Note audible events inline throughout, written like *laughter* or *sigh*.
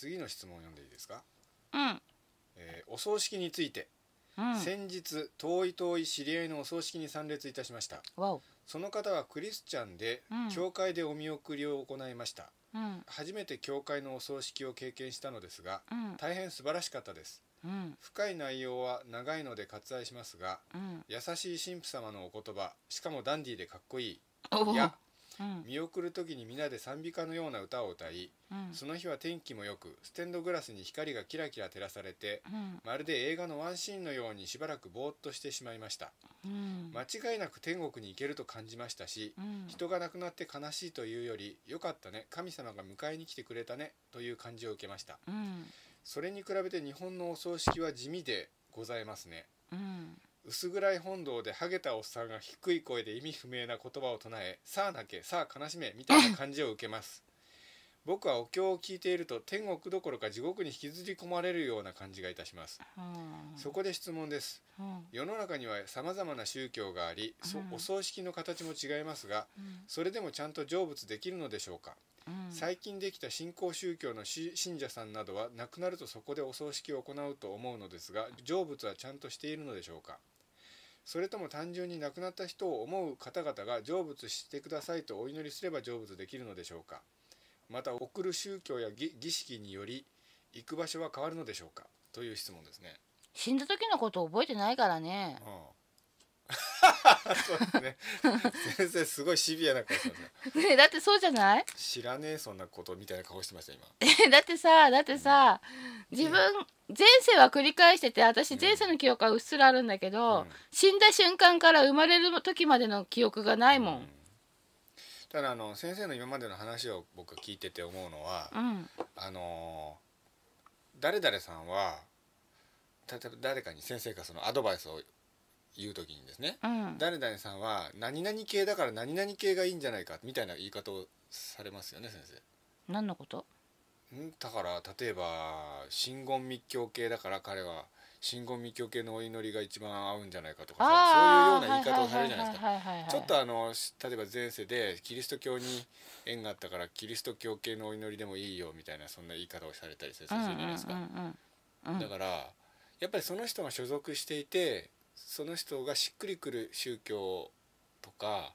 次の質問を読んでいいですか、うんえーお葬式について、うん先日遠い遠い知り合いのお葬式に参列いたしましたわおその方はクリスチャンで、うん教会でお見送りを行いましたうん初めて教会のお葬式を経験したのですがうん大変素晴らしかったですうん深い内容は長いので割愛しますがうん優しい神父様のお言葉しかもダンディーでかっこいいいや見送る時に皆で賛美歌のような歌を歌い、その日は天気も良くステンドグラスに光がキラキラ照らされて、まるで映画のワンシーンのようにしばらくぼーっとしてしまいました、間違いなく天国に行けると感じましたし、人が亡くなって悲しいというより良かったね神様が迎えに来てくれたねという感じを受けました、それに比べて日本のお葬式は地味でございますね、薄暗い本堂でハゲたおっさんが低い声で意味不明な言葉を唱え「さあ泣けさあ悲しめ」みたいな感じを受けます僕はお経を聞いていると天国どころか地獄に引きずり込まれるような感じがいたします、そこで質問です、世の中には様々な宗教があり、お葬式の形も違いますが、それでもちゃんと成仏できるのでしょうか、最近できた新興宗教の信者さんなどは亡くなるとそこでお葬式を行うと思うのですが成仏はちゃんとしているのでしょうかそれとも単純に亡くなった人を思う方々が成仏してくださいとお祈りすれば成仏できるのでしょうかまた送る宗教や儀式により行く場所は変わるのでしょうかという質問ですね死んだ時のこと覚えてないからね、ああそうですね先生すごいシビアな顔してますね *laughs* だってそうじゃない知らねえそんなことみたいな顔してました今えだってさだってさ、うん、自分、前世は繰り返してて私前世の記憶はうっすらあるんだけど、うん、死んだ瞬間から生まれる時までの記憶がないもん、うん、ただあの先生の今までの話を僕聞いてて思うのは、あの誰々さんは例えば誰かに先生がそのアドバイスを言う時にですね、うん、誰々さんは何々系だから何々系がいいんじゃないかみたいな言い方をされますよね先生。何のことんだから例えば真言密教系だから彼は真言密教系のお祈りが一番合うんじゃないかとかそういうような言い方をされるじゃないですかちょっとあの例えば前世でキリスト教に縁があったからキリスト教系のお祈りでもいいよみたいなそんな言い方をされたりするじゃないですか。だからやっぱりその人が所属していてその人がしっくりくる宗教とか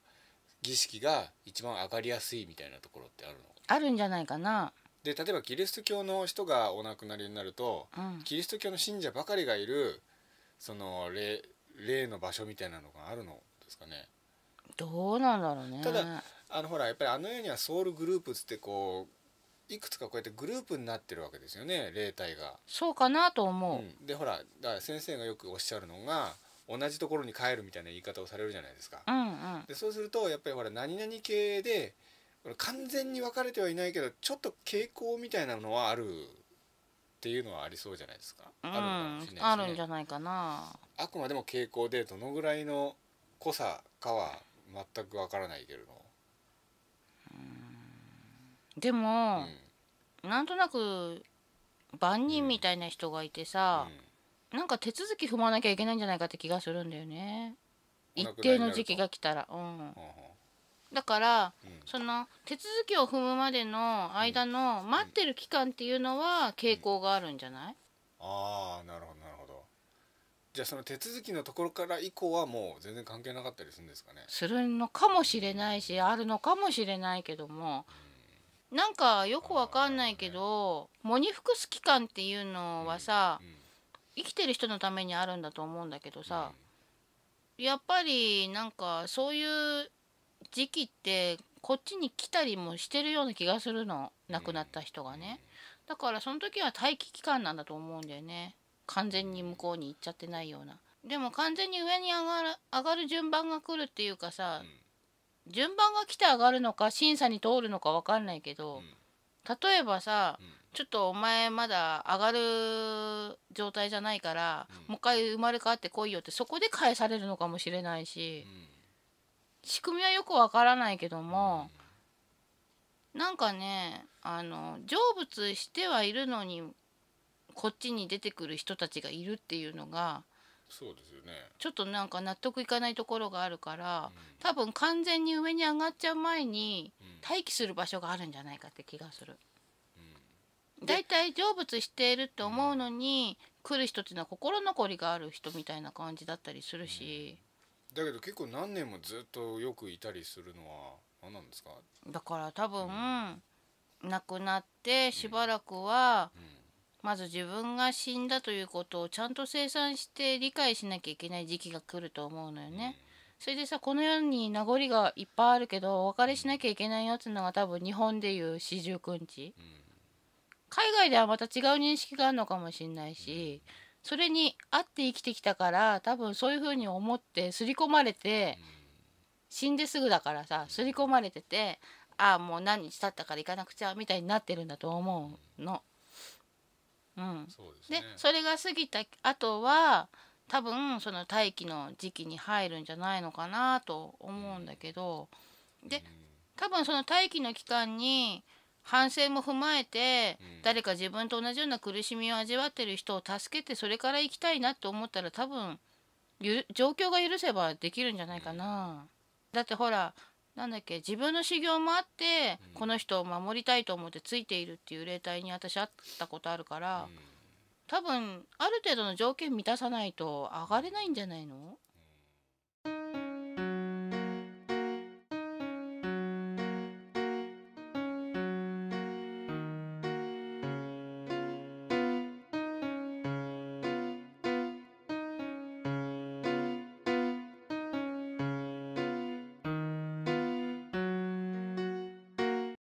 儀式が一番上がりやすいみたいなところってあるのあるんじゃないかなで例えばキリスト教の人がお亡くなりになると、うん、キリスト教の信者ばかりがいるその例例の場所みたいなのがあるのですかねどうなんだろうねただあのほらやっぱりあの世にはソウルグループつってこういくつかこうやってグループになってるわけですよね霊体がそうかなと思う、うん、でほらだら先生がよくおっしゃるのが同じところに帰るみたいな言い方をされるじゃないですか。うんうん、でそうするとやっぱりほら何々系で完全に分かれてはいないけどちょっと傾向みたいなのはあるっていうのはありそうじゃないですか。うん、ある、あるんじゃないかな。あくまでも傾向でどのぐらいの濃さかは全く分からないけれど。でも、うん、なんとなく万人みたいな人がいてさ、うんなんか手続き踏まなきゃいけないんじゃないかって気がするんだよね一定の時期が来たら、うん、だから、うん、その手続きを踏むまでの間の待ってる期間っていうのは傾向があるんじゃない、ああなるほどなるほどじゃあその手続きのところから以降はもう全然関係なかったりするんですかねするのかもしれないしあるのかもしれないけども、うん、なんかよくわかんないけど、喪に服す期間っていうのはさ、うん生きてる人のためにあるんだと思うんだけどさ、うん、やっぱりなんかそういう時期ってこっちに来たりもしてるような気がするの亡くなった人がね、うん、だからその時は待機期間なんだと思うんだよね完全に向こうに行っちゃってないようなでも完全に上に上がる上がる順番が来るっていうかさ、うん、順番が来て上がるのか審査に通るのか分かんないけど、例えばさ、ちょっとお前まだ上がる状態じゃないから、うん、もう一回生まれ変わってこいよってそこで返されるのかもしれないし、うん、仕組みはよくわからないけども、うん、なんかねあの成仏してはいるのにこっちに出てくる人たちがいるっていうのがそうですよねちょっとなんか納得いかないところがあるから、うん、多分完全に上に上がっちゃう前に待機する場所があるんじゃないかって気がする。大体成仏しているって思うのに、うん、来る人っていうのは心残りがある人みたいな感じだったりするし、うん、だけど結構何年もずっとよくいたりするのは何なんですかだから多分、うん、亡くなってしばらくは、まず自分が死んだということをちゃんと生算して理解しなきゃいけない時期が来ると思うのよね。それでさこの世に名残がいっぱいあるけどお別れしなきゃいけないよってのが多分日本でいう四十九日、うん、海外ではまた違う認識があるのかもしれないし、うん、それに合って生きてきたから多分そういうふうに思って刷り込まれて、うん、死んですぐだからさ刷り込まれててああもう何日経ったから行かなくちゃみたいになってるんだと思うの。うん、そで、ね、それが過ぎた後は多分その大気の時期に入るんじゃないのかなと思うんだけど、うん、で、多分その大気の期間に反省も踏まえて、うん、誰か自分と同じような苦しみを味わってる人を助けてそれから行きたいなって思ったら多分ゆ状況が許せばできるんじゃないかな。だってほらなんだっけ自分の修行もあって、うん、この人を守りたいと思ってついているっていう霊体に私会ったことあるから、うん、多分ある程度の条件満たさないと上がれないんじゃないの